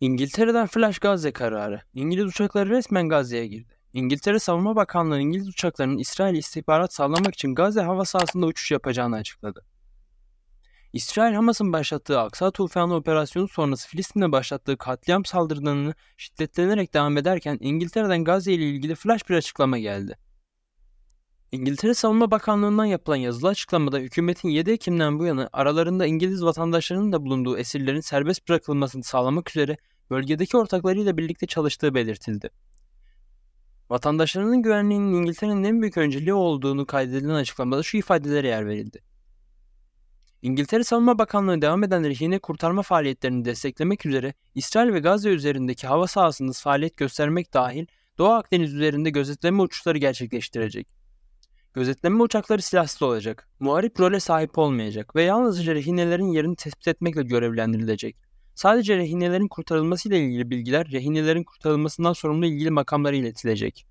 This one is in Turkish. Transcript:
İngiltere'den flash Gazze kararı. İngiliz uçakları resmen Gazze'ye girdi. İngiltere Savunma Bakanlığı İngiliz uçaklarının İsrail istihbarat sağlamak için Gazze hava sahasında uçuş yapacağını açıkladı. İsrail Hamas'ın başlattığı Aksa Tufanı operasyonu sonrası Filistin'e başlattığı katliam saldırılarını şiddetlenerek devam ederken İngiltere'den Gazze ile ilgili flash bir açıklama geldi. İngiltere Savunma Bakanlığı'ndan yapılan yazılı açıklamada hükümetin 7 Ekim'den bu yana aralarında İngiliz vatandaşlarının da bulunduğu esirlerin serbest bırakılmasını sağlamak üzere bölgedeki ortaklarıyla birlikte çalıştığı belirtildi. Vatandaşlarının güvenliğinin İngiltere'nin en büyük önceliği olduğunu kaydedilen açıklamada şu ifadelere yer verildi. İngiltere Savunma Bakanlığı devam eden rehine kurtarma faaliyetlerini desteklemek üzere İsrail ve Gazze üzerindeki hava sahasında faaliyet göstermek dahil Doğu Akdeniz üzerinde gözetleme uçuşları gerçekleştirecek. Gözetlenme uçakları silahsız olacak, muharip role sahip olmayacak ve yalnızca rehinelerin yerini tespit etmekle görevlendirilecek. Sadece rehinelerin kurtarılmasıyla ilgili bilgiler rehinelerin kurtarılmasından sorumlu ilgili makamlara iletilecek.